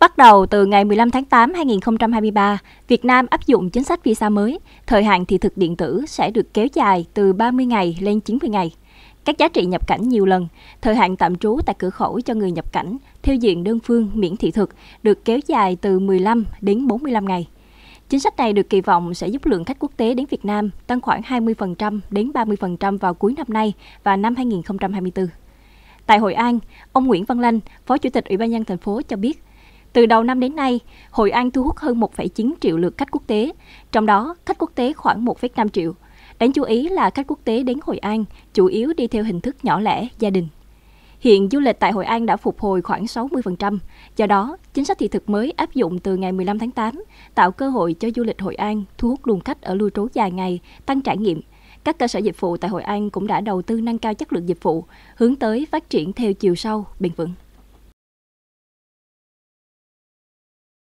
Bắt đầu từ ngày 15 tháng 8 2023, Việt Nam áp dụng chính sách visa mới, thời hạn thị thực điện tử sẽ được kéo dài từ 30 ngày lên 90 ngày. Các giá trị nhập cảnh nhiều lần, thời hạn tạm trú tại cửa khẩu cho người nhập cảnh theo diện đơn phương miễn thị thực được kéo dài từ 15 đến 45 ngày. Chính sách này được kỳ vọng sẽ giúp lượng khách quốc tế đến Việt Nam tăng khoảng 20% đến 30% vào cuối năm nay và năm 2024. Tại Hội An, ông Nguyễn Văn Lanh, Phó Chủ tịch Ủy ban nhân thành phố cho biết, từ đầu năm đến nay, Hội An thu hút hơn 1,9 triệu lượt khách quốc tế, trong đó khách quốc tế khoảng 1,5 triệu. Đáng chú ý là khách quốc tế đến Hội An chủ yếu đi theo hình thức nhỏ lẻ, gia đình. Hiện du lịch tại Hội An đã phục hồi khoảng 60%, do đó chính sách thị thực mới áp dụng từ ngày 15 tháng 8 tạo cơ hội cho du lịch Hội An thu hút luồng khách ở lưu trú dài ngày, tăng trải nghiệm. Các cơ sở dịch vụ tại Hội An cũng đã đầu tư nâng cao chất lượng dịch vụ, hướng tới phát triển theo chiều sâu, bền vững.